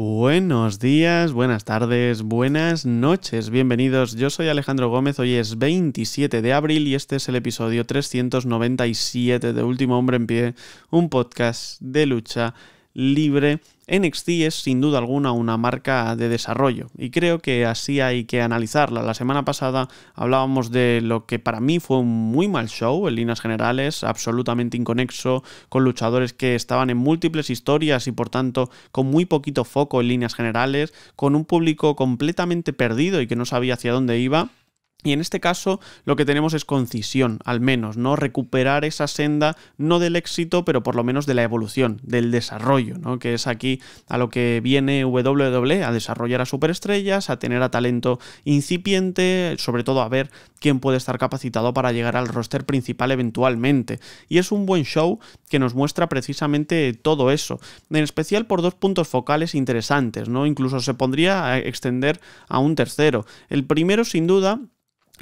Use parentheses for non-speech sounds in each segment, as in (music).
Buenos días, buenas tardes, buenas noches, bienvenidos. Yo soy Alejandro Gómez, hoy es 27 de abril y este es el episodio 397 de Último Hombre en Pie, un podcast de lucha libre, NXT es sin duda alguna una marca de desarrollo y creo que así hay que analizarla. La semana pasada hablábamos de lo que para mí fue un muy mal show en líneas generales, absolutamente inconexo, con luchadores que estaban en múltiples historias y por tanto con muy poquito foco en líneas generales, con un público completamente perdido y que no sabía hacia dónde iba y en este caso lo que tenemos es concisión, al menos, ¿no? Recuperar esa senda, no del éxito, pero por lo menos de la evolución, del desarrollo, ¿no? Que es aquí a lo que viene WWE, a desarrollar a superestrellas, a tener a talento incipiente, sobre todo a ver quién puede estar capacitado para llegar al roster principal eventualmente. Y es un buen show que nos muestra precisamente todo eso, en especial por dos puntos focales interesantes, ¿no? Incluso se pondría a extender a un tercero. El primero, sin duda,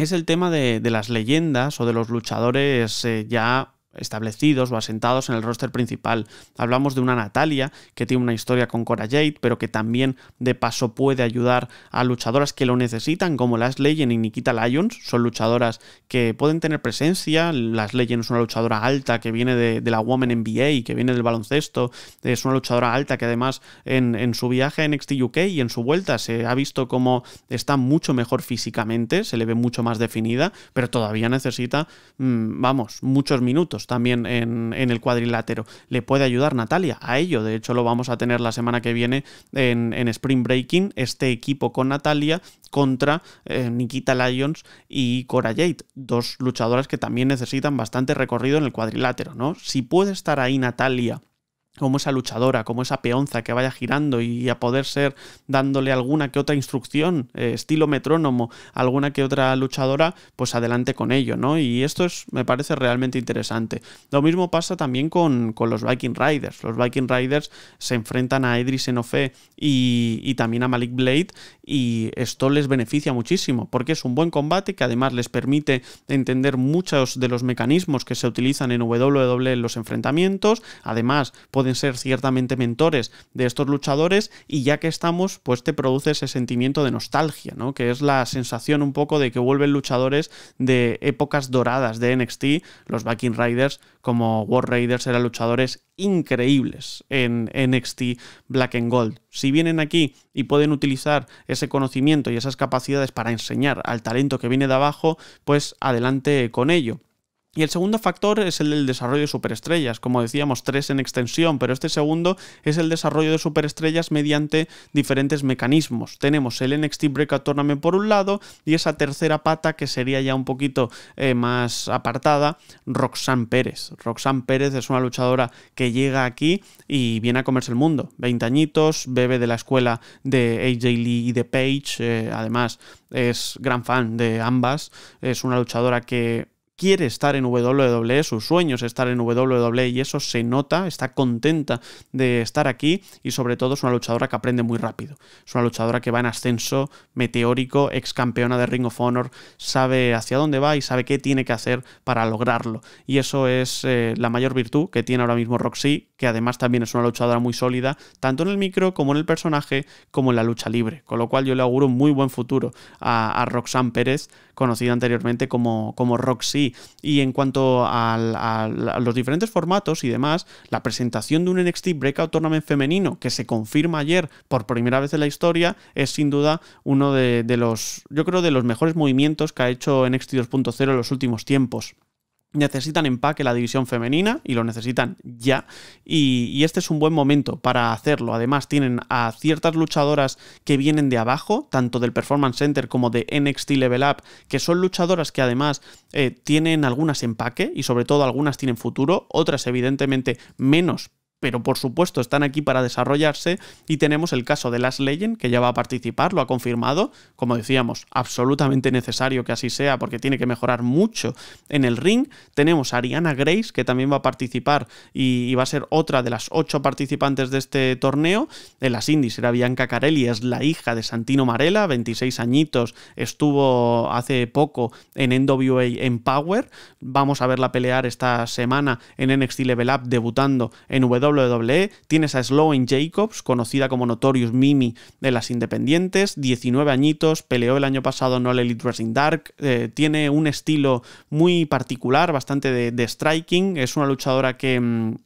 es el tema de, las leyendas o de los luchadores eh, ya establecidos o asentados en el roster principal. Hablamos de una Natalia que tiene una historia con Cora Jade, pero que también de paso puede ayudar a luchadoras que lo necesitan, como las Legend y Nikita Lyons. Son luchadoras que pueden tener presencia. Las Legend es una luchadora alta que viene de, la Women NBA, que viene del baloncesto. Es una luchadora alta que además en, su viaje en NXT UK y en su vuelta se ha visto como está mucho mejor físicamente, se le ve mucho más definida, pero todavía necesita, mm, vamos, muchos minutos también en, el cuadrilátero. Le puede ayudar Natalia a ello. De hecho, lo vamos a tener la semana que viene en, en Spring Breaking, este equipo con Natalia contra eh, Nikita Lyons y Cora Jade, dos luchadoras que también necesitan bastante recorrido en el cuadrilátero, ¿no? Si puede estar ahí Natalia como esa luchadora, como esa peonza que vaya girando y a poder ser dándole alguna que otra instrucción, eh, estilo metrónomo, alguna que otra luchadora, pues adelante con ello, ¿no? Y esto es, me parece realmente interesante. Lo mismo pasa también con, los Viking Riders. Los Viking Riders se enfrentan a Edris Enofe y, y también a Malik Blade y esto les beneficia muchísimo porque es un buen combate que además les permite entender muchos de los mecanismos que se utilizan en WWE en los enfrentamientos. Además, pueden ser ciertamente mentores de estos luchadores y ya que estamos, pues te produce ese sentimiento de nostalgia, ¿no? Que es la sensación un poco de que vuelven luchadores de épocas doradas de NXT, los Viking Riders como War Raiders eran luchadores increíbles en NXT Black and Gold. Si vienen aquí y pueden utilizar ese conocimiento y esas capacidades para enseñar al talento que viene de abajo, pues adelante con ello. Y el segundo factor es el del desarrollo de superestrellas, como decíamos, tres en extensión, pero este segundo es el desarrollo de superestrellas mediante diferentes mecanismos. Tenemos el NXT Breakout Tournament por un lado y esa tercera pata que sería ya un poquito eh, más apartada, Roxanne Pérez. Roxanne Pérez es una luchadora que llega aquí y viene a comerse el mundo. 20 añitos, bebe de la escuela de AJ Lee y de Page, eh, además es gran fan de ambas, es una luchadora que quiere estar en WWE, sus sueños es estar en WWE y eso se nota, está contenta de estar aquí y sobre todo es una luchadora que aprende muy rápido. Es una luchadora que va en ascenso meteórico, ex campeona de Ring of Honor, sabe hacia dónde va y sabe qué tiene que hacer para lograrlo. Y eso es eh, la mayor virtud que tiene ahora mismo Roxy, que además también es una luchadora muy sólida, tanto en el micro como en el personaje, como en la lucha libre. Con lo cual yo le auguro un muy buen futuro a, Roxanne Pérez, conocida anteriormente como, como Roxy. Y en cuanto a los diferentes formatos y demás, la presentación de un NXT Breakout Tournament femenino que se confirma ayer por primera vez en la historia es sin duda uno de, los, yo creo, de los mejores movimientos que ha hecho NXT 2.0 en los últimos tiempos necesitan empaque la división femenina y lo necesitan ya. Y, este es un buen momento para hacerlo. Además, tienen a ciertas luchadoras que vienen de abajo, tanto del Performance Center como de NXT Level Up, que son luchadoras que además eh, tienen algunas empaque y sobre todo algunas tienen futuro, otras evidentemente menos pero por supuesto están aquí para desarrollarse y tenemos el caso de Last Legend, que ya va a participar, lo ha confirmado, como decíamos, absolutamente necesario que así sea porque tiene que mejorar mucho en el ring. Tenemos a Ariana Grace, que también va a participar y, va a ser otra de las ocho participantes de este torneo. En las indies era Bianca Carelli, es la hija de Santino Marella, 26 añitos, estuvo hace poco en NWA Empower. Vamos a verla pelear esta semana en NXT Level Up, debutando en WWE e, tienes a Sloane Jacobs, conocida como Notorious Mimi de las Independientes, 19 añitos, peleó el año pasado en All Elite Wrestling Dark, eh, tiene un estilo muy particular, bastante de, striking, es una luchadora que... Mm,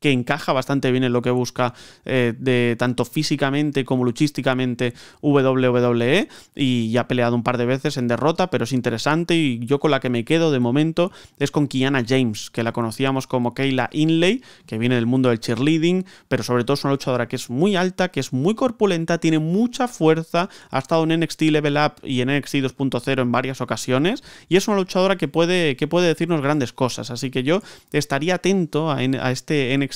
que encaja bastante bien en lo que busca eh, de tanto físicamente como luchísticamente WWE y ya ha peleado un par de veces en derrota, pero es interesante y yo con la que me quedo de momento es con Kiana James, que la conocíamos como Kayla Inlay, que viene del mundo del cheerleading, pero sobre todo es una luchadora que es muy alta, que es muy corpulenta, tiene mucha fuerza, ha estado en NXT Level Up y en NXT 2.0 en varias ocasiones y es una luchadora que puede, que puede decirnos grandes cosas, así que yo estaría atento a, a este NXT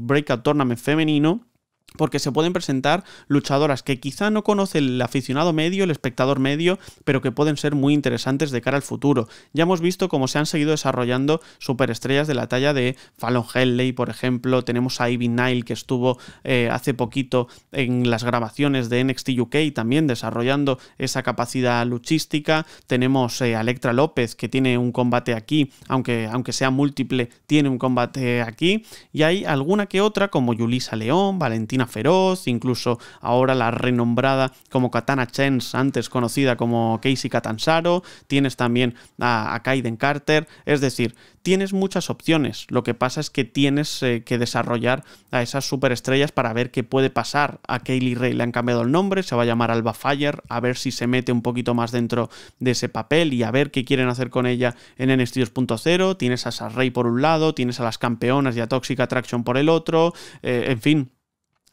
Break a Tournament femenino porque se pueden presentar luchadoras que quizá no conoce el aficionado medio, el espectador medio, pero que pueden ser muy interesantes de cara al futuro. Ya hemos visto cómo se han seguido desarrollando superestrellas de la talla de Fallon Henley, por ejemplo, tenemos a Ivy Nile que estuvo eh, hace poquito en las grabaciones de NXT UK también desarrollando esa capacidad luchística, tenemos eh, a Electra López que tiene un combate aquí, aunque, aunque sea múltiple, tiene un combate aquí, y hay alguna que otra como Yulisa León, Valentina Feroz, incluso ahora la renombrada como Katana Chance antes conocida como Casey Katansaro, tienes también a, Kaiden Carter, es decir, tienes muchas opciones, lo que pasa es que tienes eh, que desarrollar a esas superestrellas para ver qué puede pasar. A Kaylee Ray le han cambiado el nombre, se va a llamar Alba Fire, a ver si se mete un poquito más dentro de ese papel y a ver qué quieren hacer con ella en NST 2.0, tienes a rey por un lado, tienes a las campeonas y a Toxic Attraction por el otro, eh, en fin,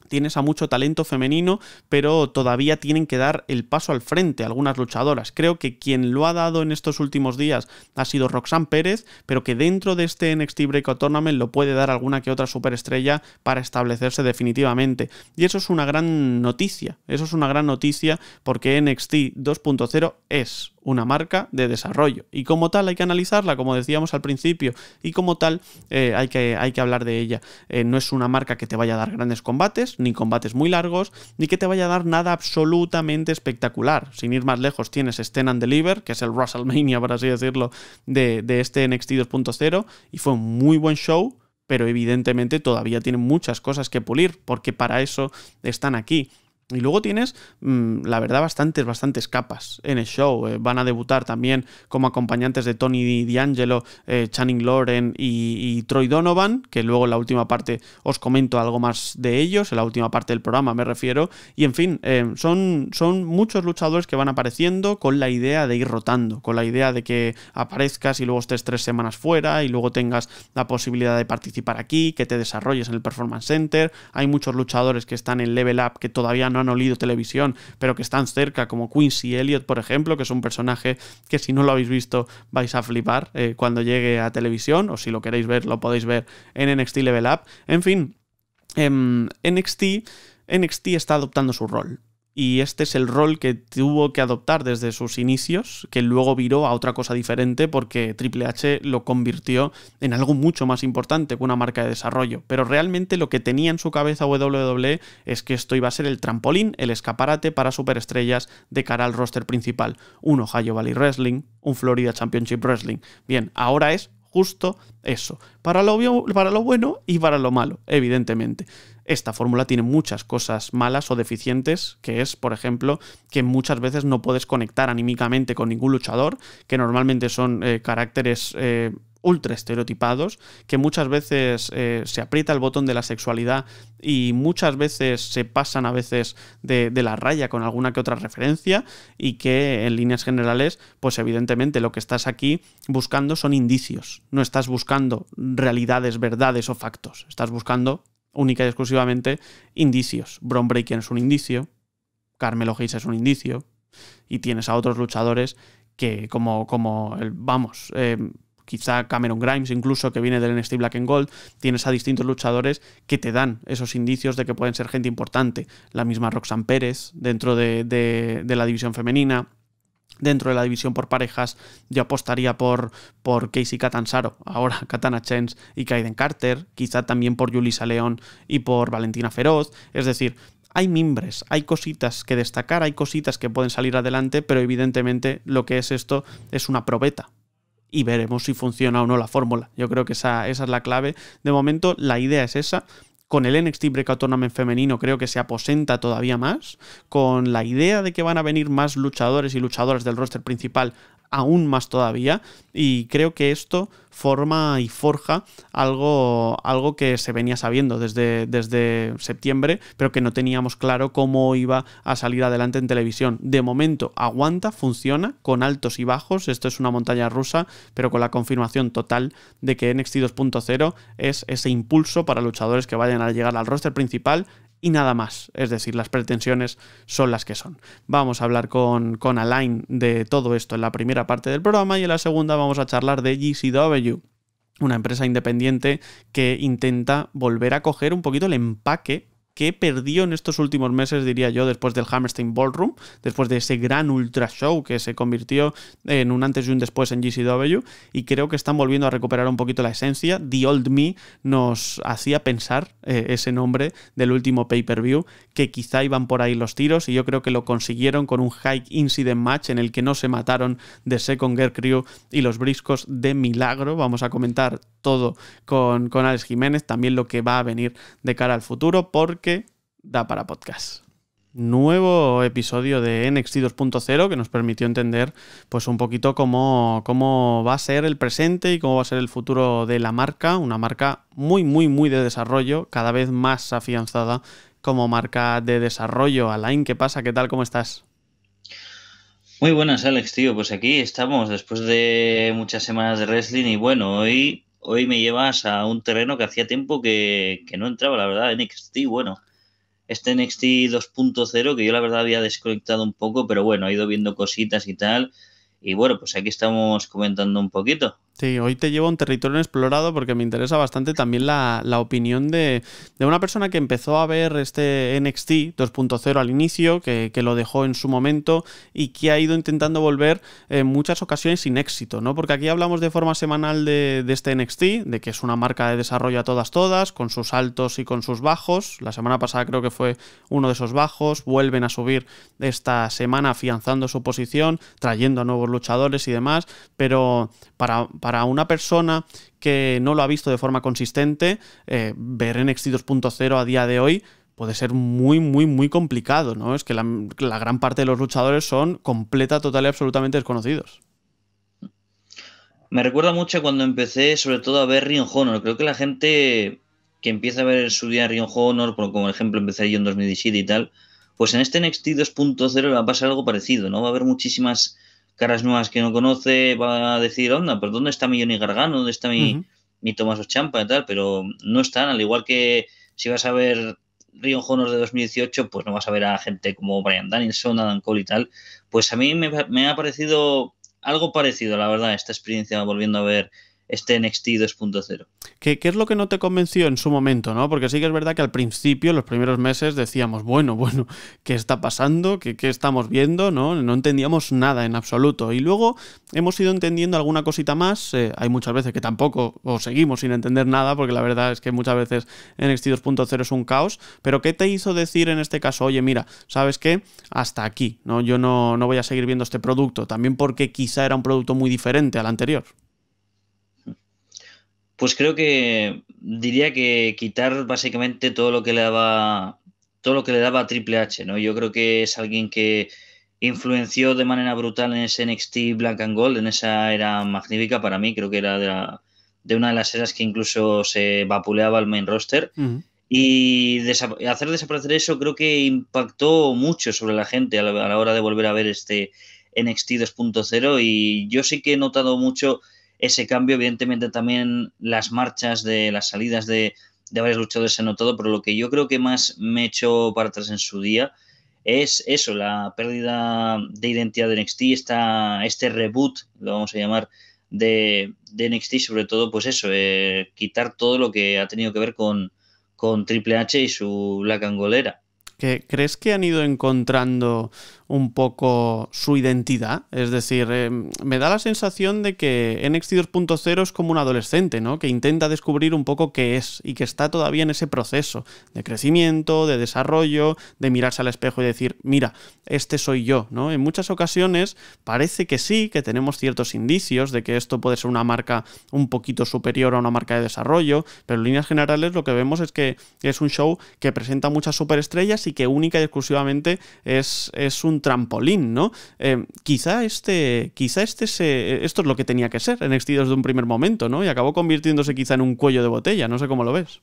tienes a mucho talento femenino, pero todavía tienen que dar el paso al frente algunas luchadoras. Creo que quien lo ha dado en estos últimos días ha sido Roxanne Pérez, pero que dentro de este NXT Breakout Tournament lo puede dar alguna que otra superestrella para establecerse definitivamente. Y eso es una gran noticia, eso es una gran noticia porque NXT 2.0 es una marca de desarrollo. Y como tal hay que analizarla, como decíamos al principio, y como tal eh, hay, que, hay, que, hablar de ella. Eh, no es una marca que te vaya a dar grandes combates, ni combates muy largos, ni que te vaya a dar nada absolutamente espectacular. Sin ir más lejos, tienes Sten and Deliver, que es el WrestleMania, por así decirlo, de, de este NXT 2.0, y fue un muy buen show pero evidentemente todavía tienen muchas cosas que pulir, porque para eso están aquí. Y luego tienes, mm, la verdad, bastantes, bastantes capas en el show. Eh, van a debutar también como acompañantes de Tony D'Angelo, eh, Channing Lauren y, Troy Donovan, que luego en la última parte os comento algo más de ellos, en la última parte del programa me refiero. Y en fin, eh, son, son muchos luchadores que van apareciendo con la idea de ir rotando, con la idea de que aparezcas y luego estés tres semanas fuera y luego tengas la posibilidad de participar aquí, que te desarrolles en el Performance Center. Hay muchos luchadores que están en Level Up que todavía no no han olido televisión, pero que están cerca, como Quincy Elliot, por ejemplo, que es un personaje que si no lo habéis visto vais a flipar eh, cuando llegue a televisión, o si lo queréis ver, lo podéis ver en NXT Level Up. En fin, em, NXT, NXT está adoptando su rol y este es el rol que tuvo que adoptar desde sus inicios, que luego viró a otra cosa diferente porque Triple H lo convirtió en algo mucho más importante que una marca de desarrollo. Pero realmente lo que tenía en su cabeza WWE es que esto iba a ser el trampolín, el escaparate para superestrellas de cara al roster principal. Un Ohio Valley Wrestling, un Florida Championship Wrestling. Bien, ahora es justo eso. Para lo, para lo bueno y para lo malo, evidentemente. Esta fórmula tiene muchas cosas malas o deficientes, que es, por ejemplo, que muchas veces no puedes conectar anímicamente con ningún luchador, que normalmente son eh, caracteres... Eh, ultra estereotipados, que muchas veces eh, se aprieta el botón de la sexualidad y muchas veces se pasan a veces de, de, la raya con alguna que otra referencia y que en líneas generales, pues evidentemente lo que estás aquí buscando son indicios, no estás buscando realidades, verdades o factos, estás buscando única y exclusivamente indicios. Bron Breaker es un indicio, Carmelo Hayes es un indicio, y tienes a otros luchadores que, como, como vamos, eh, quizá Cameron Grimes incluso, que viene del NXT Black and Gold, tienes a distintos luchadores que te dan esos indicios de que pueden ser gente importante. La misma Roxanne Pérez dentro de, de la división femenina. Dentro de la división por parejas, yo apostaría por, por Casey Catanzaro, ahora (laughs) Katana Chens y Kaiden Carter, quizá también por Julisa León y por Valentina Feroz. Es decir, hay mimbres, hay cositas que destacar, hay cositas que pueden salir adelante, pero evidentemente lo que es esto es una probeta, y veremos si funciona o no la fórmula. Yo creo que esa, esa, es la clave. De momento, la idea es esa con el NXT Breakout Tournament femenino creo que se aposenta todavía más, con la idea de que van a venir más luchadores y luchadoras del roster principal aún más todavía y creo que esto forma y forja algo, algo que se venía sabiendo desde, desde septiembre, pero que no teníamos claro cómo iba a salir adelante en televisión. De momento aguanta, funciona, con altos y bajos, esto es una montaña rusa, pero con la confirmación total de que NXT 2.0 es ese impulso para luchadores que vayan a llegar al roster principal y nada más. Es decir, las pretensiones son las que son. Vamos a hablar con, Alain de todo esto en la primera parte del programa y en la segunda vamos a charlar de GCW una empresa independiente que intenta volver a coger un poquito el empaque que perdió en estos últimos meses, diría yo, después del Hammerstein Ballroom, después de ese gran ultra show que se convirtió en un antes y un después en GCW, y creo que están volviendo a recuperar un poquito la esencia. The Old Me nos hacía pensar eh, ese nombre del último pay-per-view, que quizá iban por ahí los tiros, y yo creo que lo consiguieron con un High Incident Match en el que no se mataron de Second Gear Crew y los briscos de milagro. Vamos a comentar todo con, con Alex Jiménez, también lo que va a venir de cara al futuro, porque da para podcast. Nuevo episodio de NXT 2.0 que nos permitió entender pues un poquito cómo, cómo va a ser el presente y cómo va a ser el futuro de la marca, una marca muy muy muy de desarrollo, cada vez más afianzada como marca de desarrollo. Alain, ¿qué pasa? ¿Qué tal? ¿Cómo estás? Muy buenas, Alex, tío. Pues aquí estamos después de muchas semanas de wrestling y bueno, hoy hoy me llevas a un terreno que hacía tiempo que, no entraba, la verdad, NXT, bueno. Este NXT 2.0 que yo la verdad había desconectado un poco, pero bueno, he ido viendo cositas y tal. Y bueno, pues aquí estamos comentando un poquito. Sí, hoy te llevo a un territorio inexplorado porque me interesa bastante también la, opinión de, una persona que empezó a ver este NXT 2.0 al inicio, que, lo dejó en su momento y que ha ido intentando volver en muchas ocasiones sin éxito, ¿no? Porque aquí hablamos de forma semanal de, de este NXT, de que es una marca de desarrollo a todas todas, con sus altos y con sus bajos. La semana pasada creo que fue uno de esos bajos, vuelven a subir esta semana afianzando su posición, trayendo a nuevos luchadores y demás, pero para para una persona que no lo ha visto de forma consistente, eh, ver ver NXT 2.0 a día de hoy puede ser muy, muy, muy complicado, ¿no? Es que la, gran parte de los luchadores son completa, total y absolutamente desconocidos. Me recuerda mucho cuando empecé, sobre todo, a ver Ring Honor. Creo que la gente que empieza a ver su día Ring Honor, como ejemplo empecé yo en 2017 y tal, pues en este NXT 2.0 va a pasar algo parecido, ¿no? Va a haber muchísimas caras nuevas que no conoce, va a decir, onda, pero pues, ¿dónde está mi Johnny Gargano? ¿Dónde está mi, Tomás Ochampa y tal? Pero no están, al igual que si vas a ver Río Honor de 2018, pues no vas a ver a gente como Brian Danielson, Adam Cole y tal. Pues a mí me, me ha parecido algo parecido, la verdad, esta experiencia volviendo a ver este NXT 2.0. ¿Qué, es lo que no te convenció en su momento? ¿no? Porque sí que es verdad que al principio, los primeros meses, decíamos, bueno, (laughs) bueno, ¿qué está pasando? ¿Qué, qué estamos viendo? ¿no? no entendíamos nada en absoluto. Y luego hemos ido entendiendo alguna cosita más. Eh, hay muchas veces que tampoco o seguimos sin entender nada, porque la verdad es que muchas veces NXT 2.0 es un caos. Pero ¿qué te hizo decir en este caso, oye, mira, ¿sabes qué? Hasta aquí, ¿no? Yo no, no voy a seguir viendo este producto. También porque quizá era un producto muy diferente al anterior. Pues creo que diría que quitar básicamente todo lo que le daba todo lo que le daba a Triple H, ¿no? Yo creo que es alguien que influenció de manera brutal en ese NXT Black and Gold, en esa era magnífica para mí, creo que era de, una de las eras que incluso se vapuleaba el main roster. Y hacer desaparecer eso creo que impactó mucho sobre la gente a la, a la hora de volver a ver este NXT 2.0 y yo sí que he notado mucho ese cambio. Evidentemente también las marchas de las salidas de, de varios luchadores se han notado, pero lo que yo creo que más me echó para atrás en su día es eso, la pérdida de identidad de NXT, esta, este reboot, lo vamos a llamar, de, de NXT, sobre todo, pues eso, eh, quitar todo lo que ha tenido que ver con, con Triple H y su La Cangolera. ¿Crees que han ido encontrando un poco su identidad. Es decir, eh, me da la sensación de que NXT 2.0 es como un adolescente, ¿no? Que intenta descubrir un poco qué es y que está todavía en ese proceso de crecimiento, de desarrollo, de mirarse al espejo y decir, mira, este soy yo, ¿no? En muchas ocasiones parece que sí, que tenemos ciertos indicios de que esto puede ser una marca un poquito superior a una marca de desarrollo, pero en líneas generales lo que vemos es que es un show que presenta muchas superestrellas y que única y exclusivamente es, es un trampolín, ¿no? Eh, quizá este, quizá este se, eh, esto es lo que tenía que ser en NXT desde un primer momento, ¿no? Y acabó convirtiéndose quizá en un cuello de botella, no sé cómo lo ves.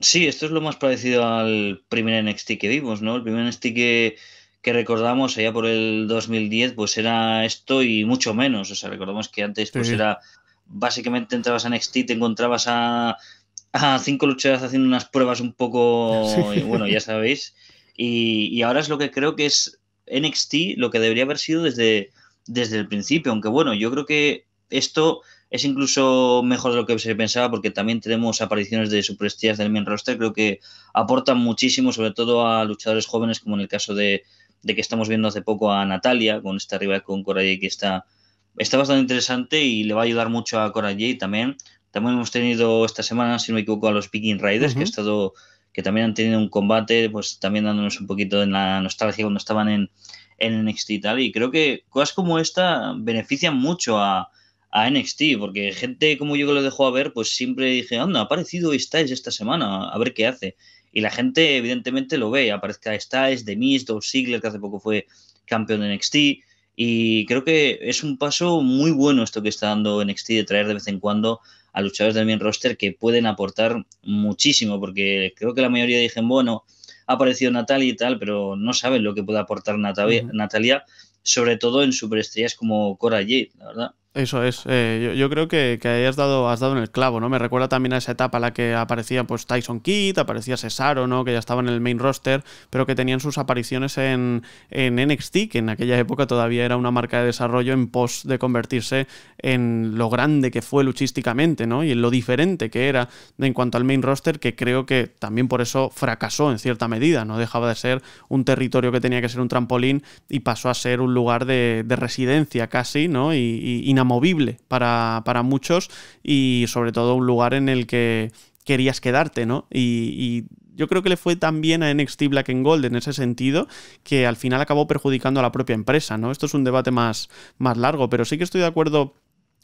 Sí, esto es lo más parecido al primer NXT que vimos, ¿no? El primer NXT que, que recordamos allá por el 2010, pues era esto y mucho menos. O sea, recordamos que antes pues era básicamente entrabas a NXT y te encontrabas a, cinco luchadores haciendo unas pruebas un poco, (laughs) bueno, ya sabéis, y, ahora es lo que creo que es NXT, lo que debería haber sido desde, desde el principio. Aunque bueno, yo creo que esto es incluso mejor de lo que se pensaba porque también tenemos apariciones de superestrellas del main roster. Creo que aportan muchísimo, sobre todo a luchadores jóvenes, como en el caso de, de que estamos viendo hace poco a Natalia, con esta rival con Coraje que está, está bastante interesante y le va a ayudar mucho a Coraje también. También hemos tenido esta semana, si no me equivoco, a los Picking Riders, que ha estado que también han tenido un combate, pues también dándonos un poquito en la nostalgia cuando estaban en, en NXT y tal. Y creo que cosas como esta benefician mucho a, a NXT, porque gente como yo que lo dejo a ver, pues siempre dije, anda, ha aparecido Styles esta semana, a ver qué hace. Y la gente evidentemente lo ve, aparezca Styles, de Dolph Ziggler, que hace poco fue campeón de NXT. Y creo que es un paso muy bueno esto que está dando NXT de traer de vez en cuando a luchadores del main roster que pueden aportar muchísimo, porque creo que la mayoría dicen, bueno, ha aparecido Natalia y tal, pero no saben lo que puede aportar Natalia, Natalia sobre todo en superestrellas como Cora Jade, la verdad. Eso es. Eh, yo, creo que, ahí has dado, has dado en el clavo, ¿no? Me recuerda también a esa etapa en la que aparecía pues, Tyson Kidd, aparecía Cesaro, ¿no? Que ya estaba en el main roster, pero que tenían sus apariciones en, en NXT, que en aquella época todavía era una marca de desarrollo en pos de convertirse en lo grande que fue luchísticamente, ¿no? Y en lo diferente que era en cuanto al main roster, que creo que también por eso fracasó en cierta medida. No dejaba de ser un territorio que tenía que ser un trampolín y pasó a ser un lugar de, residencia casi, ¿no? Y, y movible para, para muchos y sobre todo un lugar en el que querías quedarte, ¿no? y, yo creo que le fue tan bien a NXT Black en Gold en ese sentido, que al final acabó perjudicando a la propia empresa, ¿no? Esto es un debate más, más largo, pero sí que estoy de acuerdo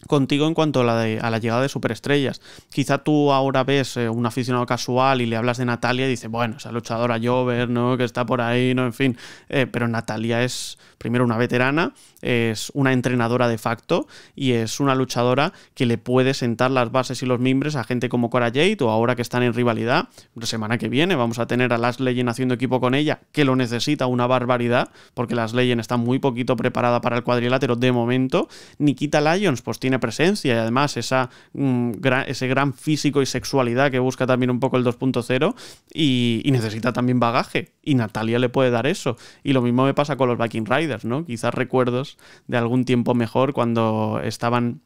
contigo en cuanto a la, llegada de superestrellas. Quizá tú ahora ves eh, un aficionado casual y le hablas de Natalia y dices, bueno, esa luchadora Jover, ¿no? Que está por ahí, ¿no? En fin. Eh, pero Natalia es, primero, una veterana, es una entrenadora de facto y es una luchadora que le puede sentar las bases y los mimbres a gente como Cora Jade o ahora que están en rivalidad. La semana que viene vamos a tener a Las Legend haciendo equipo con ella, que lo necesita una barbaridad, porque Las Legend está muy poquito preparada para el cuadrilátero de momento. Nikita Lyons, pues tiene tiene presencia y además esa, mm, ese gran físico y sexualidad que busca también un poco el 2.0 y, y, necesita también bagaje. Y Natalia le puede dar eso. Y lo mismo me pasa con los Viking Riders, ¿no? Quizás recuerdos de algún tiempo mejor cuando estaban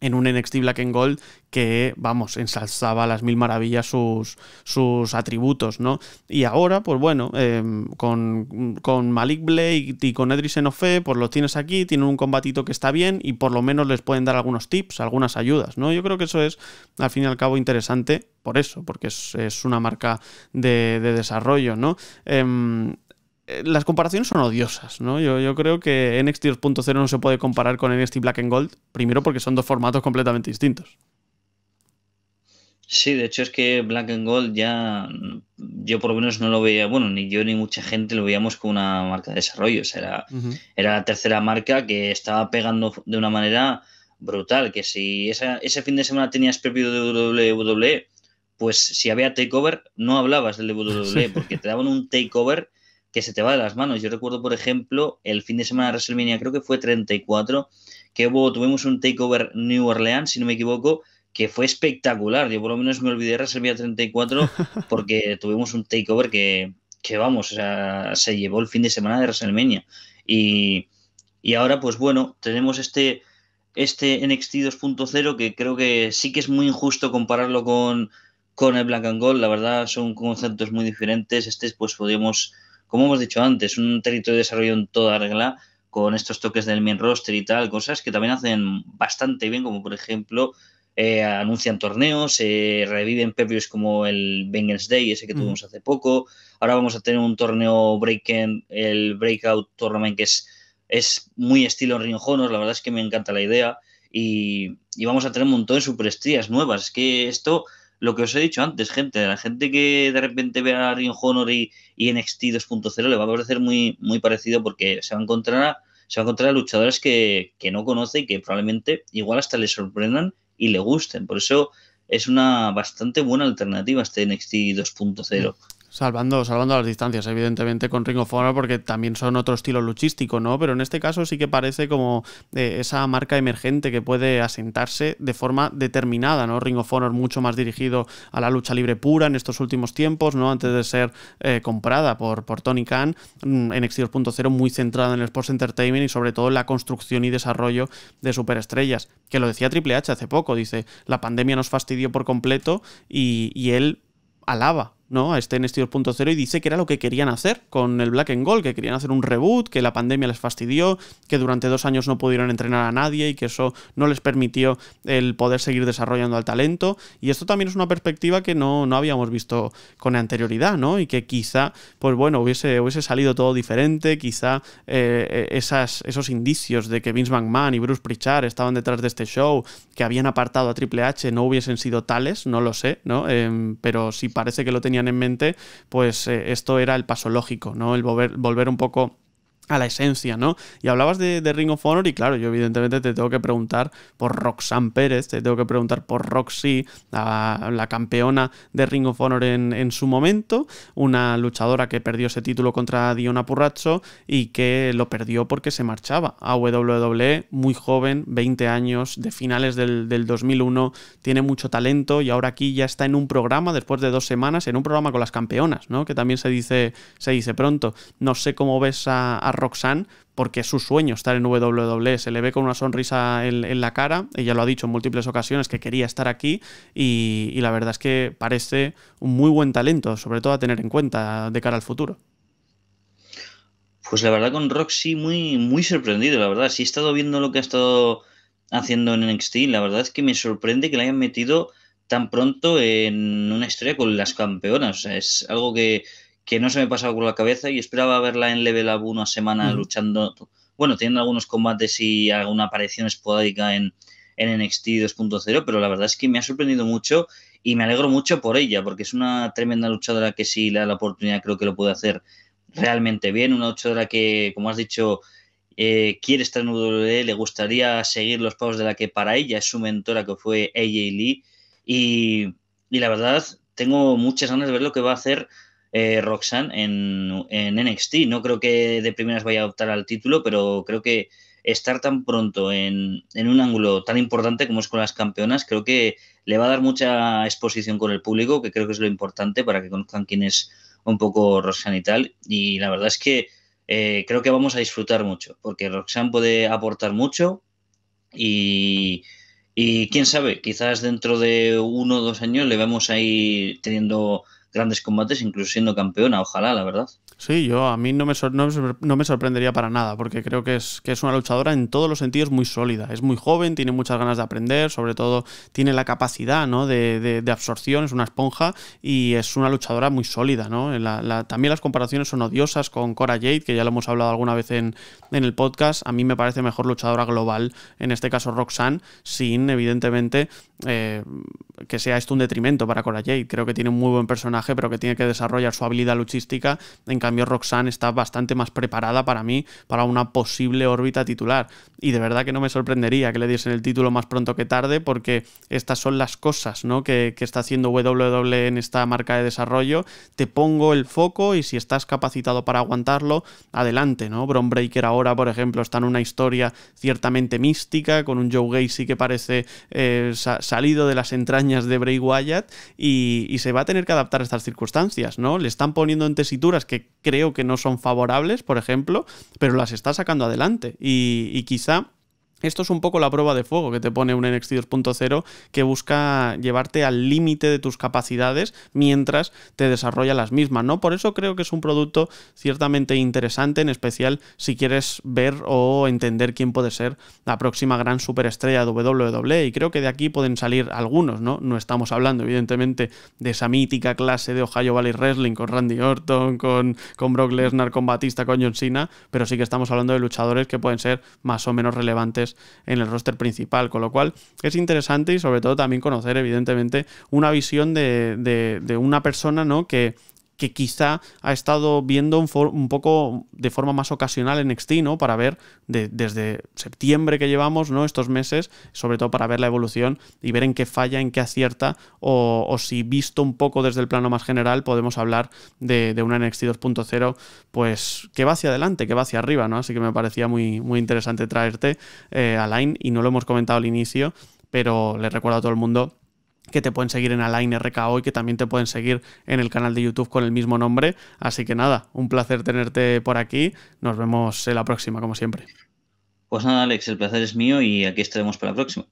en un NXT Black and Gold que, vamos, ensalzaba las mil maravillas sus, sus atributos, ¿no? Y ahora, pues bueno, em, con, Malik Blake y con Edris Enofe, pues los tienes aquí, tienen un combatito que está bien y por lo menos les pueden dar algunos tips, algunas ayudas, ¿no? Yo creo que eso es, al fin y al cabo, interesante por eso, porque es, una marca de, desarrollo, ¿no? Em, eh, las comparaciones son odiosas, ¿no? Yo, creo que NXT 2.0 no se puede comparar con NXT Black and Gold, primero porque son dos formatos completamente distintos. Sí, de hecho es que Black and Gold ya, yo por lo menos no lo veía, bueno, ni yo ni mucha gente lo veíamos como una marca de desarrollo, o sea, era, era la tercera marca que estaba pegando de una manera brutal, que si esa, ese fin de semana tenías previo de WWE, pues si había takeover no hablabas del WWE, (laughs) porque te daban un takeover que se te va de las manos. Yo recuerdo, por ejemplo, el fin de semana de WrestleMania, creo que fue 34, que hubo, tuvimos un takeover New Orleans, si no me equivoco, que fue espectacular. Yo por lo menos me olvidé de WrestleMania 34 (laughs) porque tuvimos un takeover que, que vamos, o sea, se llevó el fin de semana de WrestleMania. Y, y ahora, pues bueno, tenemos este, este NXT 2.0 que creo que sí que es muy injusto compararlo con, con el Black and Gold. La verdad, son conceptos muy diferentes. Este, pues podríamos como hemos dicho antes, un territorio de desarrollo en toda regla, con estos toques del main roster y tal, cosas que también hacen bastante bien, como por ejemplo eh, anuncian torneos, eh, reviven previos como el Vengeance Day, ese que mm. tuvimos hace poco. Ahora vamos a tener un torneo Breaking, el Breakout Tournament, que es, es muy estilo Rinjonos, la verdad es que me encanta la idea. Y, y vamos a tener un montón de superestrías nuevas. Es que esto lo que os he dicho antes, gente, la gente que de repente ve a Ring Honor y, NXT 2.0 le va a parecer muy, muy parecido porque se va a encontrar a, se va a encontrar luchadores que, que, no conoce y que probablemente igual hasta le sorprendan y le gusten. Por eso es una bastante buena alternativa este NXT 2.0. Salvando, las distancias, evidentemente, con Ring of Honor, porque también son otro estilo luchístico, ¿no? Pero en este caso sí que parece como eh, esa marca emergente que puede asentarse de forma determinada, ¿no? Ring of Honor mucho más dirigido a la lucha libre pura en estos últimos tiempos, ¿no? Antes de ser eh, comprada por, por Tony Khan, mm, en x 2.0 muy centrada en el Sports Entertainment y sobre todo en la construcción y desarrollo de superestrellas. Que lo decía Triple H hace poco, dice, la pandemia nos fastidió por completo y él alaba ¿no? A este en 2.0 y dice que era lo que querían hacer con el Black and Gold, que querían hacer un reboot, que la pandemia les fastidió, que durante dos años no pudieron entrenar a nadie y que eso no les permitió el poder seguir desarrollando al talento. Y esto también es una perspectiva que no, no habíamos visto con anterioridad, ¿no? Y que quizá, pues bueno, hubiese, hubiese salido todo diferente, quizá eh, e-, esas, esos indicios de que Vince McMahon y Bruce Prichard estaban detrás de este show, que habían apartado a Triple H, no hubiesen sido tales, no lo sé, ¿no? Em, pero sí parece que lo tenía en mente, pues eh, esto era el paso lógico, ¿no? El volver, volver un poco a la esencia, ¿no? Y hablabas de, Ring of Honor y claro, yo evidentemente te tengo que preguntar por Roxanne Pérez, te tengo que preguntar por Roxy, la, campeona de Ring of Honor en, su momento, una luchadora que perdió ese título contra Diona Purracho y que lo perdió porque se marchaba a WWE muy joven, 20 años, de finales del, 2001, tiene mucho talento y ahora aquí ya está en un programa después de dos semanas, en un programa con las campeonas, ¿no? Que también se dice, se pronto. No sé cómo ves a Roxanne porque es su sueño estar en WWE. Se le ve con una sonrisa en, la cara. Ella lo ha dicho en múltiples ocasiones que quería estar aquí y, la verdad es que parece un muy buen talento, sobre todo a tener en cuenta de cara al futuro. Pues la verdad con Roxy muy, muy sorprendido, la verdad. Si he estado viendo lo que ha estado haciendo en NXT, la verdad es que me sorprende que la hayan metido tan pronto en una historia con las campeonas. O sea, es algo que, que no se me pasaba por la cabeza y esperaba verla en Level Up una semana luchando, bueno, teniendo algunos combates y alguna aparición esporádica en, en NXT 2.0, pero la verdad es que me ha sorprendido mucho y me alegro mucho por ella, porque es una tremenda luchadora que si le da la oportunidad creo que lo puede hacer realmente bien, una luchadora que, como has dicho, eh, quiere estar en WWE, le gustaría seguir los pasos de la que para ella es su mentora, que fue AJ Lee, y, y la verdad tengo muchas ganas de ver lo que va a hacer eh, Roxanne en, NXT. No creo que de primeras vaya a optar al título, pero creo que estar tan pronto en, un ángulo tan importante como es con las campeonas, creo que le va a dar mucha exposición con el público, que creo que es lo importante para que conozcan quién es un poco Roxanne y tal. Y la verdad es que eh, creo que vamos a disfrutar mucho, porque Roxanne puede aportar mucho y, quién sabe, quizás dentro de uno o dos años le vamos a ir teniendo grandes combates, incluso siendo campeona, ojalá, la verdad. Sí, yo a mí no me, no, me sorprendería para nada, porque creo que es, que es una luchadora en todos los sentidos muy sólida. Es muy joven, tiene muchas ganas de aprender, sobre todo tiene la capacidad ¿no? de, absorción, es una esponja y es una luchadora muy sólida. ¿no? también las comparaciones son odiosas con Cora Jade, que ya lo hemos hablado alguna vez en, en el podcast. A mí me parece mejor luchadora global, en este caso Roxanne, sin evidentemente eh, que sea esto un detrimento para Cora Jade. Creo que tiene un muy buen personaje, pero que tiene que desarrollar su habilidad luchística en cambio, Roxanne está bastante más preparada para mí, para una posible órbita titular. Y de verdad que no me sorprendería que le diesen el título más pronto que tarde, porque estas son las cosas ¿no? que, está haciendo WWE en esta marca de desarrollo. Te pongo el foco y si estás capacitado para aguantarlo, adelante, ¿no? Bron Breaker ahora, por ejemplo, está en una historia ciertamente mística, con un Joe Gacy que parece eh, salido de las entrañas de Bray Wyatt, y, y se va a tener que adaptar a estas circunstancias, ¿no? Le están poniendo en tesituras que creo que no son favorables, por ejemplo, pero las está sacando adelante. y, quizá esto es un poco la prueba de fuego que te pone un NXT 2.0 que busca llevarte al límite de tus capacidades mientras te desarrolla las mismas, ¿no? Por eso creo que es un producto ciertamente interesante, en especial si quieres ver o entender quién puede ser la próxima gran superestrella de WWE y creo que de aquí pueden salir algunos, ¿no? No estamos hablando evidentemente de esa mítica clase de Ohio Valley Wrestling con Randy Orton, con, con Brock Lesnar, con Batista, con John Cena, pero sí que estamos hablando de luchadores que pueden ser más o menos relevantes en el roster principal, con lo cual es interesante y sobre todo también conocer evidentemente una visión de, de una persona ¿no? que, que quizá ha estado viendo un, poco de forma más ocasional en NXT, Para ver desde septiembre que llevamos, ¿no? Estos meses, sobre todo para ver la evolución y ver en qué falla, en qué acierta, o, si visto un poco desde el plano más general, podemos hablar de, una NXT 2.0, pues que va hacia adelante, que va hacia arriba, ¿no? Así que me parecía muy, muy interesante traerte eh, a Line y no lo hemos comentado al inicio, pero le recuerdo a todo el mundo que te pueden seguir en Align RKO y que también te pueden seguir en el canal de YouTube con el mismo nombre. Así que nada, un placer tenerte por aquí. Nos vemos en la próxima, como siempre. Pues nada, Alex, el placer es mío y aquí estaremos para la próxima.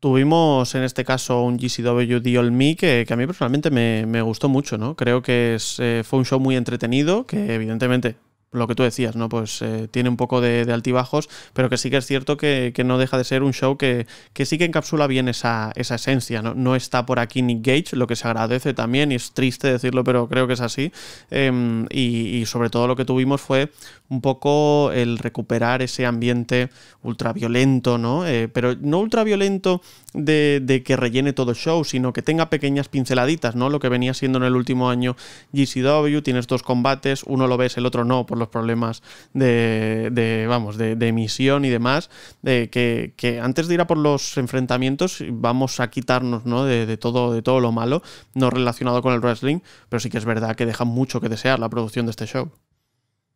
Tuvimos en este caso un GCW All Me que, a mí personalmente me, gustó mucho, ¿no? Creo que eh, fue un show muy entretenido, que evidentemente lo que tú decías, ¿no? Pues eh, tiene un poco de, altibajos, pero que sí que es cierto que, no deja de ser un show que, sí que encapsula bien esa, esencia, ¿no? No está por aquí Nick Gage, lo que se agradece también, y es triste decirlo, pero creo que es así. Em, y, sobre todo lo que tuvimos fue un poco el recuperar ese ambiente ultraviolento, ¿no? Eh, pero no ultraviolento de, de que rellene todo el show, sino que tenga pequeñas pinceladitas, ¿no? Lo que venía siendo en el último año GCW, tienes dos combates, uno lo ves, el otro no, por lo problemas de, vamos, de, emisión y demás, de que, antes de ir a por los enfrentamientos vamos a quitarnos ¿no? de, todo, de todo lo malo, no relacionado con el wrestling, pero sí que es verdad que deja mucho que desear la producción de este show.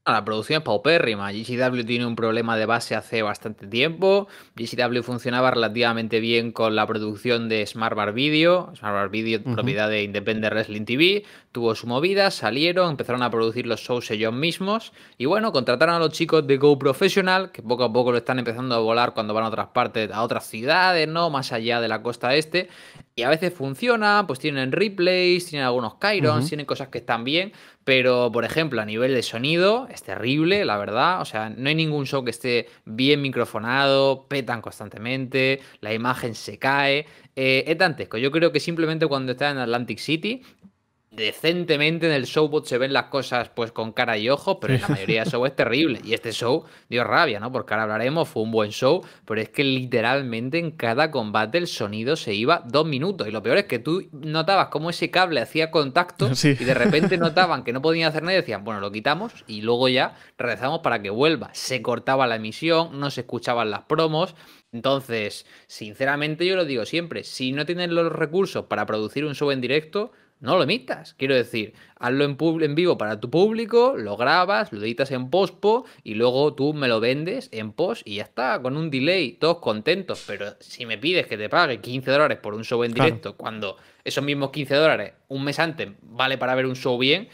La producción es paupérrima. GCW tiene un problema de base hace bastante tiempo. GCW funcionaba relativamente bien con la producción de Smart Bar Video. Smart Bar Video, propiedad de Independent Wrestling TV. Tuvo su movida, salieron, empezaron a producir los shows ellos mismos. Y bueno, contrataron a los chicos de Go Professional, que poco a poco lo están empezando a volar cuando van a otras partes, a otras ciudades, ¿no? Más allá de la costa este. Y a veces funciona, pues tienen replays, tienen algunos Kyrons, tienen cosas que están bien. Pero, por ejemplo, a nivel de sonido, es terrible, la verdad. O sea, no hay ningún show que esté bien microfonado, petan constantemente, la imagen se cae. Eh, es dantesco. Yo creo que simplemente cuando está en Atlantic City decentemente en el showbot pues, se ven las cosas pues con cara y ojo, pero en la mayoría de show es terrible. Y este show dio rabia, ¿no? Porque ahora hablaremos, fue un buen show, pero es que literalmente en cada combate el sonido se iba dos minutos. Y lo peor es que tú notabas cómo ese cable hacía contacto (laughs) y de repente notaban que no podían hacer nada y decían, bueno, lo quitamos y luego ya regresamos para que vuelva. Se cortaba la emisión, no se escuchaban las promos. Entonces, sinceramente yo lo digo siempre, si no tienen los recursos para producir un show en directo, no lo emitas. Quiero decir, hazlo en, en, vivo para tu público, lo grabas, lo editas en pospo y luego tú me lo vendes en post y ya está, con un delay, todos contentos. Pero si me pides que te pague 15 dólares por un show en directo, cuando esos mismos 15 dólares un mes antes vale para ver un show bien,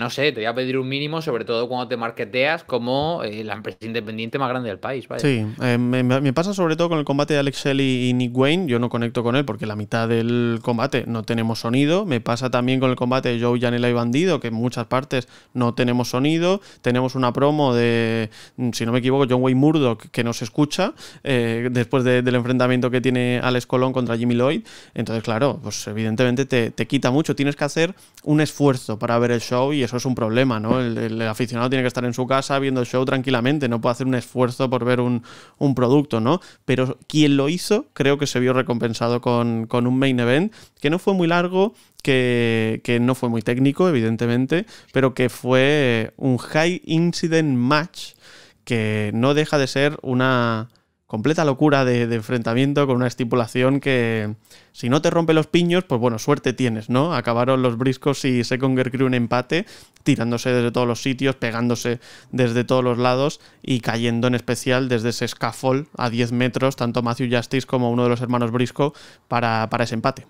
no sé, te voy a pedir un mínimo, sobre todo cuando te marketeas como eh, la empresa independiente más grande del país. Sí, eh, me, pasa sobre todo con el combate de Alex Shelley y Nick Wayne. Yo no conecto con él porque la mitad del combate no tenemos sonido. Me pasa también con el combate de Joe Janela y Bandido, que en muchas partes no tenemos sonido. Tenemos una promo de, si no me equivoco, John Wayne Murdoch que no se escucha eh, después del enfrentamiento que tiene Alex Colón contra Jimmy Lloyd. Entonces, claro, pues evidentemente te, te quita mucho. Tienes que hacer un esfuerzo para ver el show y eso es un problema, ¿no? El, aficionado tiene que estar en su casa viendo el show tranquilamente, no puede hacer un esfuerzo por ver un, producto, ¿no? Pero quien lo hizo creo que se vio recompensado con, con un main event que no fue muy largo, que, que, no fue muy técnico, evidentemente, pero que fue un high incident match que no deja de ser una completa locura de, enfrentamiento con una estipulación que si no te rompe los piños, pues bueno, suerte tienes, ¿no? Acabaron los briscos y se Crew un empate, tirándose desde todos los sitios, pegándose desde todos los lados y cayendo en especial desde ese scaffold a 10 metros, tanto Matthew Justice como uno de los hermanos Brisco para ese empate.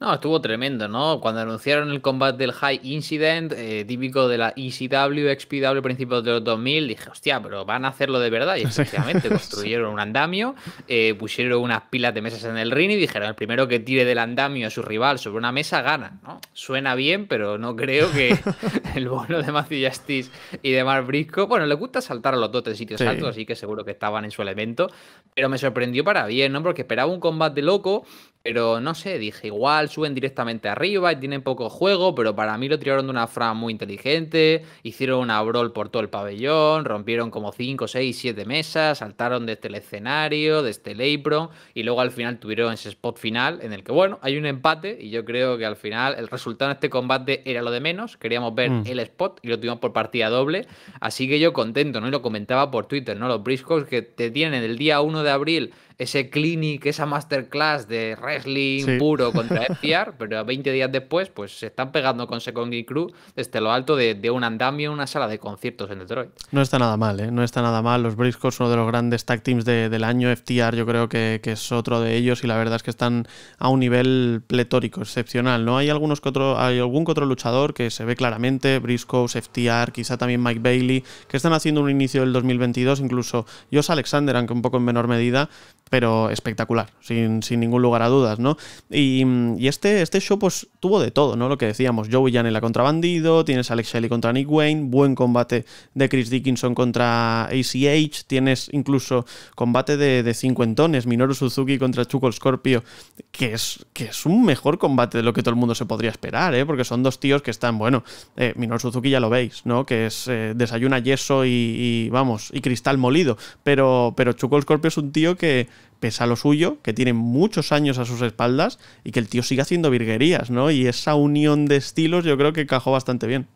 No, estuvo tremendo, ¿no? Cuando anunciaron el combate del High Incident, eh, típico de la ECW, XPW, principios de los 2000, dije, hostia, pero van a hacerlo de verdad. Y (laughs) efectivamente, construyeron un andamio, eh, pusieron unas pilas de mesas en el ring y dijeron, el primero que tire del andamio a su rival sobre una mesa gana, ¿no? Suena bien, pero no creo que (laughs) el bono de Matthew Justice y de Marbrisco Brisco, bueno, le gusta saltar a los dos de sitios altos, así que seguro que estaban en su elemento, pero me sorprendió para bien, ¿no? Porque esperaba un combate loco, pero no sé, dije, igual suben directamente arriba y tienen poco juego, pero para mí lo tiraron de una fra muy inteligente, hicieron una brawl por todo el pabellón, rompieron como 5, 6, 7 mesas, saltaron desde este el escenario, desde este el apron, y luego al final tuvieron ese spot final en el que, bueno, hay un empate y yo creo que al final el resultado de este combate era lo de menos, queríamos ver mm. el spot y lo tuvimos por partida doble, así que yo contento, ¿no? Y lo comentaba por Twitter, ¿no? Los Briscoes que te tienen el día 1 de abril ese clinic, esa masterclass de wrestling puro contra (laughs) FTR, pero 20 días después, pues se están pegando con Second y Crew desde lo alto de, un andamio en una sala de conciertos en Detroit. No está nada mal, ¿eh? No está nada mal. Los Briscoes, uno de los grandes tag teams del año. FTR, yo creo que, es otro de ellos y la verdad es que están a un nivel pletórico, excepcional, ¿no? Hay, algunos que hay algún otro luchador que se ve claramente, Briscoes, FTR, quizá también Mike Bailey, que están haciendo un inicio del 2022, incluso Josh Alexander, aunque un poco en menor medida, pero espectacular, sin, sin, ningún lugar a dudas, ¿no? Y, este, este show pues tuvo de todo, ¿no? Lo que decíamos, Joey Janela contra Bandido, tienes a Alex Shelley contra Nick Wayne, buen combate de Chris Dickinson contra ACH, tienes incluso combate de, de cincuentones, Minoru Suzuki contra Chuko Scorpio, que es, que es un mejor combate de lo que todo el mundo se podría esperar, ¿eh? Porque son dos tíos que están, bueno, eh, Minoru Suzuki ya lo veis, ¿no? Que es eh, desayuna yeso y, vamos, y cristal molido, pero, pero Chuko Scorpio es un tío que pesa lo suyo, que tiene muchos años a sus espaldas y que el tío sigue haciendo virguerías, ¿no? Y esa unión de estilos yo creo que cajó bastante bien.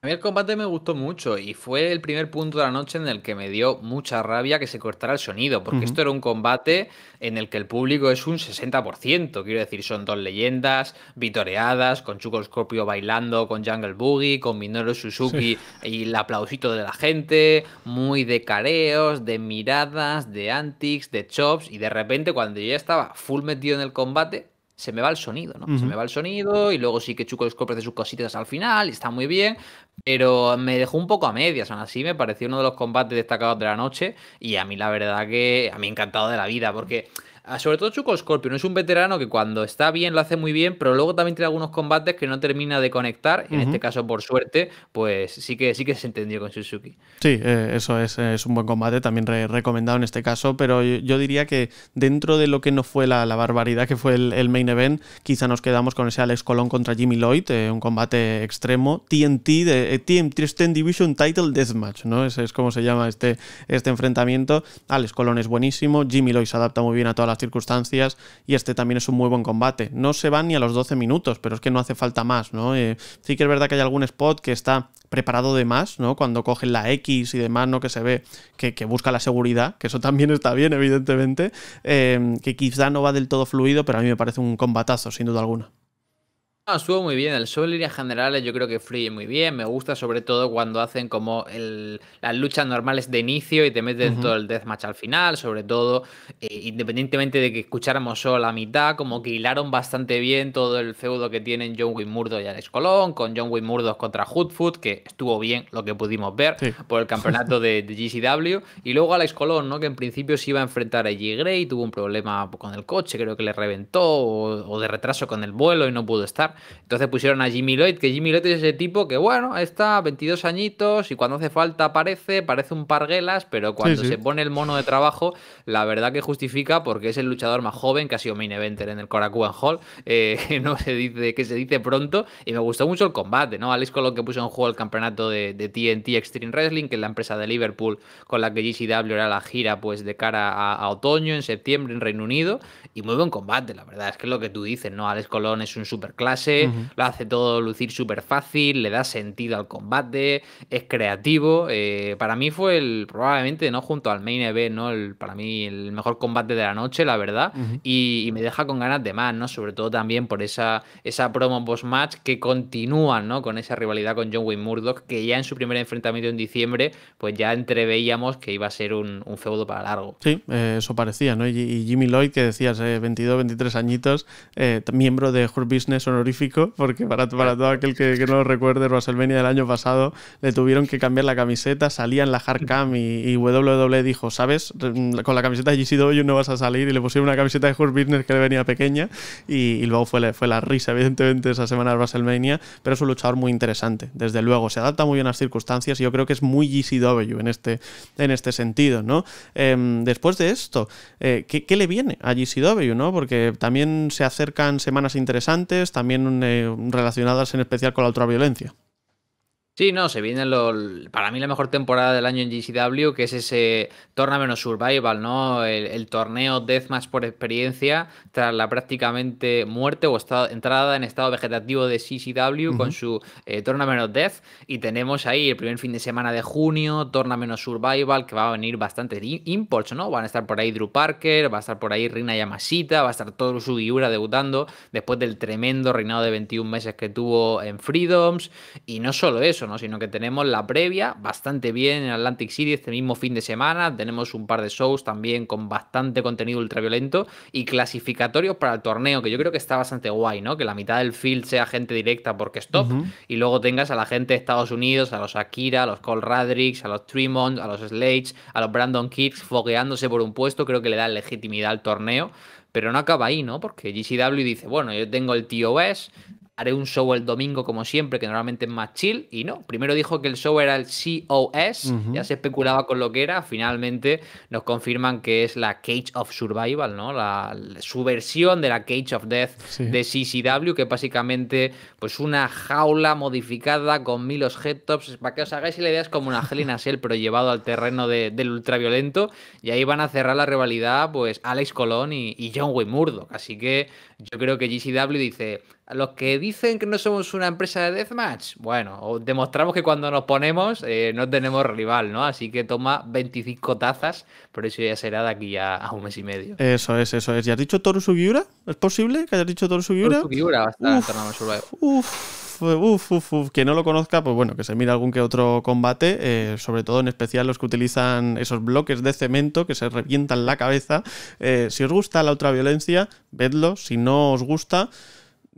A mí el combate me gustó mucho y fue el primer punto de la noche en el que me dio mucha rabia que se cortara el sonido, porque esto era un combate en el que el público es un 60%, quiero decir, son dos leyendas vitoreadas, con Chuco Scorpio bailando, con Jungle Boogie, con Minoru Suzuki y el aplausito de la gente, muy de careos, de miradas, de antics, de chops, y de repente cuando yo ya estaba full metido en el combate, se me va el sonido, ¿no? Se me va el sonido y luego sí que Chuco Scorpio hace sus cositas al final y está muy bien, pero me dejó un poco a medias, aún así me pareció uno de los combates destacados de la noche y a mí la verdad que a mí encantado de la vida porque Ah, sobre todo Chuco no es un veterano que cuando está bien lo hace muy bien, pero luego también tiene algunos combates que no termina de conectar. En este caso, por suerte, pues sí que sí que se entendió con Suzuki. Sí, eh, eso es, un buen combate, también recomendado en este caso, pero yo, diría que dentro de lo que no fue la, barbaridad que fue el, main event, quizá nos quedamos con ese Alex Colón contra Jimmy Lloyd, eh, un combate extremo, TNT, de, TNT eh, Division Title Deathmatch, ¿no? Ese es como se llama este, este enfrentamiento. Alex Colón es buenísimo, Jimmy Lloyd se adapta muy bien a todas las circunstancias y este también es un muy buen combate. No se van ni a los 12 minutos, pero es que no hace falta más, ¿no? Eh, sí que es verdad que hay algún spot que está preparado de más, ¿no? Cuando cogen la X y demás, ¿no? Que se ve que, busca la seguridad, que eso también está bien, evidentemente, eh, que quizá no va del todo fluido, pero a mí me parece un combatazo, sin duda alguna estuvo muy bien. El sol y en general yo creo que fríe muy bien. Me gusta sobre todo cuando hacen como el, las luchas normales de inicio y te meten todo el deathmatch al final, sobre todo. Eh, independientemente de que escucháramos solo la mitad, como que hilaron bastante bien todo el feudo que tienen John Murdo y Alex Colón, con John Wimurdo contra Hoodfoot, que estuvo bien lo que pudimos ver por el campeonato de, GCW. Y luego Alex Colón, ¿no? que en principio se iba a enfrentar a G. Gray, tuvo un problema con el coche, creo que le reventó, o de retraso con el vuelo y no pudo estar. Entonces pusieron a Jimmy Lloyd, que Jimmy Lloyd es ese tipo que, bueno, está 22 añitos y cuando hace falta aparece, parece un parguelas, pero cuando se pone el mono de trabajo, la verdad que justifica porque es el luchador más joven que ha sido main eventer en el Korakuen Hall, eh, (laughs) no se dice, que se dice pronto, y me gustó mucho el combate, ¿no? Alex Colón que puso en juego el campeonato de, TNT Extreme Wrestling, que es la empresa de Liverpool con la que GCW era la gira pues de cara a, otoño, en septiembre en Reino Unido, y muy buen combate, la verdad, es que es lo que tú dices, ¿no? Alex Colón es un clase lo hace todo lucir súper fácil, le da sentido al combate, es creativo. Eh, para mí fue el, probablemente, ¿no? Junto al main event, ¿no? El, para mí el mejor combate de la noche, la verdad. y, me deja con ganas de más, ¿no? Sobre todo también por esa, esa promo post-match que continúa ¿no? Con esa rivalidad con John Wayne Murdoch, que ya en su primer enfrentamiento en diciembre, pues ya entreveíamos que iba a ser un, feudo para largo. Sí, eh, eso parecía, ¿no? Y, Jimmy Lloyd, que decías, 22, eh, 23 añitos, miembro de Her Business Honorific porque para, para todo aquel que, no lo recuerde, WrestleMania del año pasado le tuvieron que cambiar la camiseta, salían en la hardcam y, y WWE dijo, ¿sabes? Mm, con la camiseta de GCW no vas a salir y le pusieron una camiseta de Hurt Business que le venía pequeña y, luego fue la, fue la risa, evidentemente, esa semana de WrestleMania, pero es un luchador muy interesante, desde luego, se adapta muy bien a las circunstancias y yo creo que es muy GCW en este, en este sentido, ¿no? Em, después de esto, eh, ¿qué, le viene a GCW, no? Porque también se acercan semanas interesantes, también eh, relacionadas en especial con la ultraviolencia. Sí, no, se viene para mí la mejor temporada del año en GCW, que es ese torneo of Survival, ¿no? El, torneo Death más por experiencia, tras la prácticamente muerte o entrada en estado vegetativo de CCW con su torneo eh, Tournament of Death. Y tenemos ahí el primer fin de semana de junio, torneo menos Survival, que va a venir bastante impulso, ¿no? Van a estar por ahí Drew Parker, va a estar por ahí Rina Yamashita, va a estar todo su guiura debutando después del tremendo reinado de 21 meses que tuvo en Freedoms. Y no solo eso, sino que tenemos la previa bastante bien en Atlantic City este mismo fin de semana. Tenemos un par de shows también con bastante contenido ultraviolento y clasificatorios para el torneo, que yo creo que está bastante guay, ¿no? Que la mitad del field sea gente directa porque stop y luego tengas a la gente de Estados Unidos, a los Akira, a los Cole Radricks, a los Tremont, a los Slates, a los Brandon Kicks fogueándose por un puesto. Creo que le da legitimidad al torneo pero no acaba ahí, ¿no? Porque GCW dice, bueno, yo tengo el TOS, haré un show el domingo como siempre, que normalmente es más chill, y no. Primero dijo que el show era el COS, ya se especulaba con lo que era, finalmente nos confirman que es la Cage of Survival, ¿no? La, su versión de la Cage of Death de CCW, que es básicamente pues una jaula modificada con mil objetos, para que os hagáis la idea es como una Helena Cell, pero llevado al terreno del ultraviolento, y ahí van a cerrar la rivalidad pues Alex Colón y, y John Murdoch, así que yo creo que GCW dice los que dicen que no somos una empresa de deathmatch, bueno, demostramos que cuando nos ponemos eh, no tenemos rival, ¿no? Así que toma 25 tazas, por eso ya será de aquí a, un mes y medio. Eso es, eso es. ¿Ya has dicho Toru Sugiura? ¿Es posible que haya dicho Toru Sugiura? Toru Sugiura va a estar uf, uf, uf, uf, uf. Quien no lo conozca, pues bueno, que se mire algún que otro combate, eh, sobre todo en especial los que utilizan esos bloques de cemento que se revientan la cabeza. Eh, si os gusta la ultraviolencia, vedlo. Si no os gusta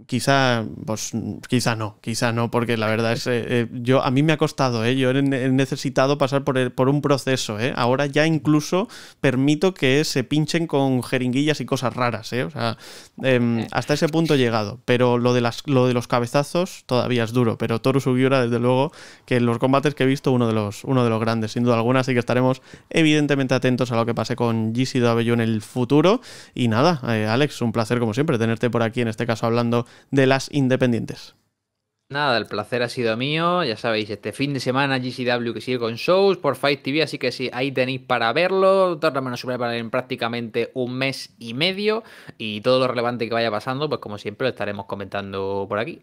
quizá, pues quizá no, quizá no, porque la verdad es, eh, eh, yo, a mí me ha costado, eh, yo he, necesitado pasar por, el, por un proceso, eh. ahora ya incluso permito que se pinchen con jeringuillas y cosas raras, o sea, em, hasta ese punto he llegado, pero lo de, las, lo de los cabezazos todavía es duro, pero Toru Sugiura, desde luego, que en los combates que he visto, uno de los, uno de los grandes, sin duda alguna, así que estaremos evidentemente atentos a lo que pase con GCW en el futuro, y nada, Alex, un placer como siempre tenerte por aquí, en este caso hablando de las independientes. Nada, el placer ha sido mío. Ya sabéis, este fin de semana GCW que sigue con shows por Fight TV, así que sí, ahí tenéis para verlo. Torna menos para en prácticamente un mes y medio. Y todo lo relevante que vaya pasando, pues como siempre lo estaremos comentando por aquí.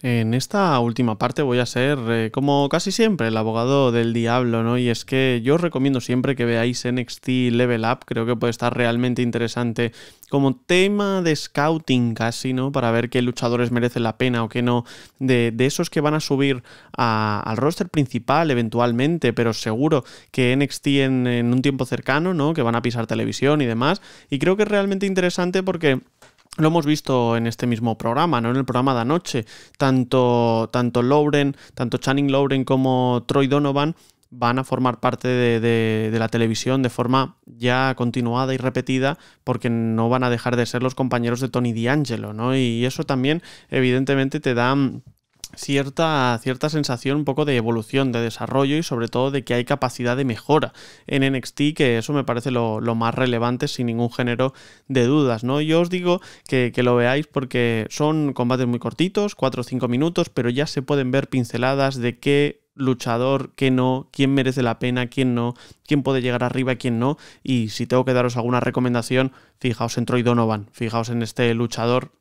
En esta última parte voy a ser, eh, como casi siempre, el abogado del diablo, ¿no? Y es que yo os recomiendo siempre que veáis NXT Level Up, creo que puede estar realmente interesante como tema de scouting casi, ¿no? Para ver qué luchadores merecen la pena o qué no, de, esos que van a subir al roster principal eventualmente, pero seguro que NXT en un tiempo cercano, ¿no? Que van a pisar televisión y demás. Y creo que es realmente interesante porque lo hemos visto en este mismo programa, ¿no? En el programa de anoche. Tanto, tanto Lauren, tanto Channing Lauren como Troy Donovan van a formar parte de, la televisión de forma ya continuada y repetida porque no van a dejar de ser los compañeros de Tony D'Angelo, ¿no? Y eso también evidentemente te da cierta, cierta sensación un poco de evolución, de desarrollo y sobre todo de que hay capacidad de mejora en NXT, que eso me parece lo, más relevante sin ningún género de dudas. ¿no? Yo os digo que, lo veáis porque son combates muy cortitos, 4 o 5 minutos, pero ya se pueden ver pinceladas de qué luchador, qué no, quién merece la pena, quién no, quién puede llegar arriba, quién no. Y si tengo que daros alguna recomendación, fijaos en Troy Donovan, fijaos en este luchador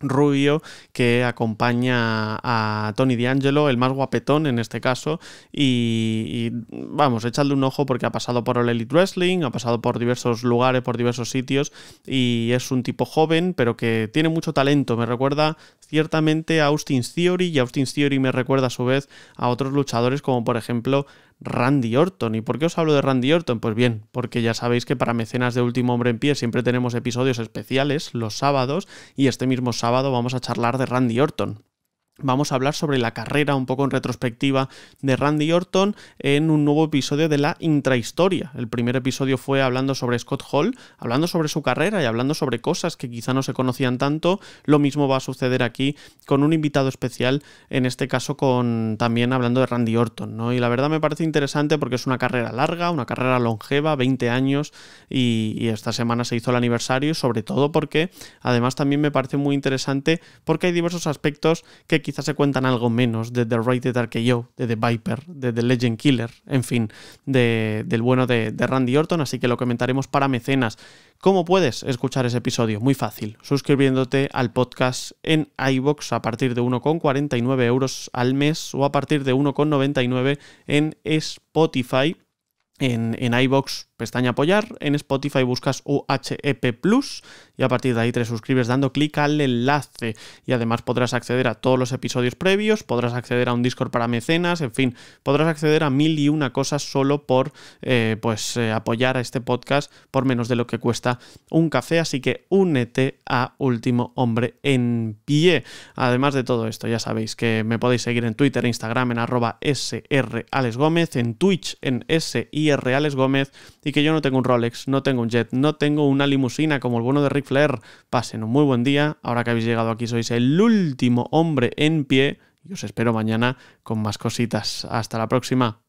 rubio que acompaña a Tony D'Angelo, el más guapetón en este caso, y, vamos, echadle un ojo porque ha pasado por el Elite Wrestling, ha pasado por diversos lugares, por diversos sitios, y es un tipo joven, pero que tiene mucho talento, me recuerda ciertamente a Austin Theory, y Austin Theory me recuerda a su vez a otros luchadores como por ejemplo Randy Orton. ¿Y por qué os hablo de Randy Orton? Pues bien, porque ya sabéis que para mecenas de Último Hombre en Pie siempre tenemos episodios especiales los sábados y este mismo sábado vamos a charlar de Randy Orton vamos a hablar sobre la carrera un poco en retrospectiva de Randy Orton en un nuevo episodio de la intrahistoria. El primer episodio fue hablando sobre Scott Hall, hablando sobre su carrera y hablando sobre cosas que quizá no se conocían tanto. Lo mismo va a suceder aquí con un invitado especial, en este caso con también hablando de Randy Orton, ¿no? Y la verdad me parece interesante porque es una carrera larga, una carrera longeva, 20 años y, y esta semana se hizo el aniversario, sobre todo porque además también me parece muy interesante porque hay diversos aspectos que quizás se cuentan algo menos de The Rated Yo, de The Viper, de The Legend Killer, en fin, de, del bueno de, Randy Orton, así que lo comentaremos para mecenas. ¿Cómo puedes escuchar ese episodio? Muy fácil, suscribiéndote al podcast en iBox a partir de 1,49 euros al mes o a partir de 1,99 en Spotify. En, en pestaña apoyar, en Spotify buscas UHEP Plus y a partir de ahí te suscribes dando clic al enlace y además podrás acceder a todos los episodios previos, podrás acceder a un Discord para mecenas, en fin, podrás acceder a mil y una cosas solo por eh, pues eh, apoyar a este podcast por menos de lo que cuesta un café, así que únete a Último Hombre en Pie. Además de todo esto, ya sabéis que me podéis seguir en Twitter, Instagram en arroba sralesgómez, en Twitch en siralesgómez que yo no tengo un Rolex, no tengo un jet, no tengo una limusina como el bueno de Ric Flair. Pasen un muy buen día. Ahora que habéis llegado aquí sois el último hombre en pie. Y os espero mañana con más cositas. Hasta la próxima.